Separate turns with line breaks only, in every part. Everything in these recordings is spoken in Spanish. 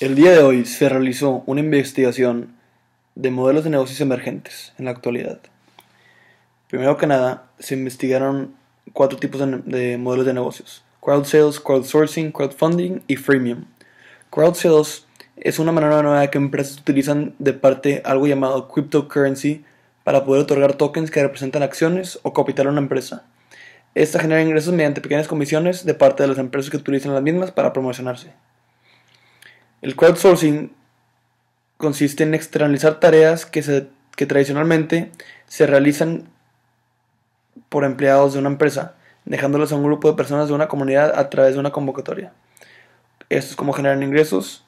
El día de hoy se realizó una investigación de modelos de negocios emergentes en la actualidad. Primero que nada, se investigaron cuatro tipos de, modelos de negocios. Crowd sales, crowdsourcing, crowdfunding y freemium. Crowd sales es una manera nueva que empresas utilizan de parte algo llamado cryptocurrency para poder otorgar tokens que representan acciones o capital a una empresa. Esta genera ingresos mediante pequeñas comisiones de parte de las empresas que utilizan las mismas para promocionarse. El crowdsourcing consiste en externalizar tareas que, se, tradicionalmente se realizan por empleados de una empresa, dejándolas a un grupo de personas de una comunidad a través de una convocatoria. Esto es como generan ingresos.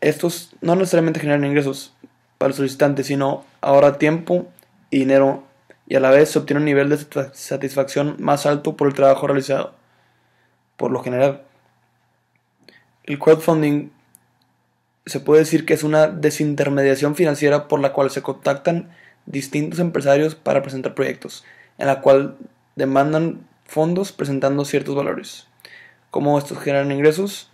Estos no necesariamente generan ingresos para los solicitantes, sino ahora tiempo y dinero y a la vez se obtiene un nivel de satisfacción más alto por el trabajo realizado. Por lo general, el crowdfunding se puede decir que es una desintermediación financiera por la cual se contactan distintos empresarios para presentar proyectos, en la cual demandan fondos presentando ciertos valores. ¿Cómo estos generan ingresos?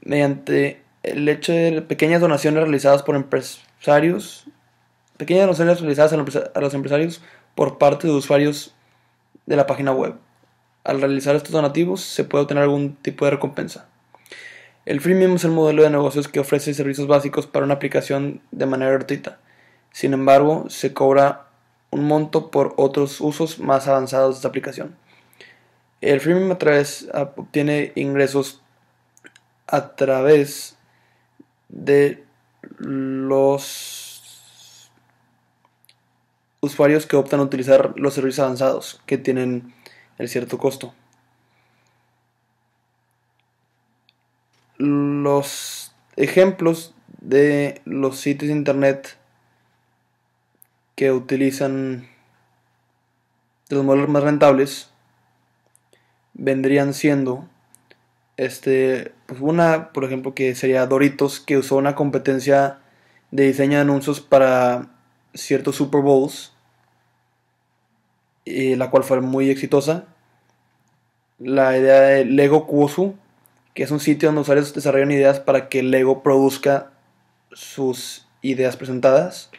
Mediante el hecho de pequeñas donaciones realizadas por empresarios, pequeñas donaciones realizadas a los empresarios por parte de usuarios de la página web. Al realizar estos donativos se puede obtener algún tipo de recompensa. El freemium es el modelo de negocios que ofrece servicios básicos para una aplicación de manera gratuita. Sin embargo, se cobra un monto por otros usos más avanzados de esta aplicación. El freemium a obtiene ingresos a través de los usuarios que optan a utilizar los servicios avanzados que tienen el cierto costo. los ejemplos de los sitios de internet que utilizan los modelos más rentables vendrían siendo este pues, una por ejemplo que sería Doritos que usó una competencia de diseño de anuncios para ciertos Super Bowls y eh, la cual fue muy exitosa la idea de Lego Kuosu que es un sitio donde usuarios desarrollan ideas para que Lego produzca sus ideas presentadas.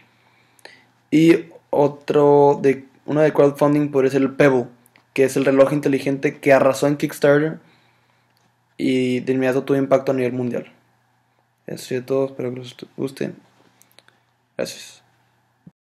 Y otro de uno de crowdfunding podría ser el Pebble, que es el reloj inteligente que arrasó en Kickstarter y de inmediato tuvo impacto a nivel mundial. Eso es todo, espero que les guste. Gracias.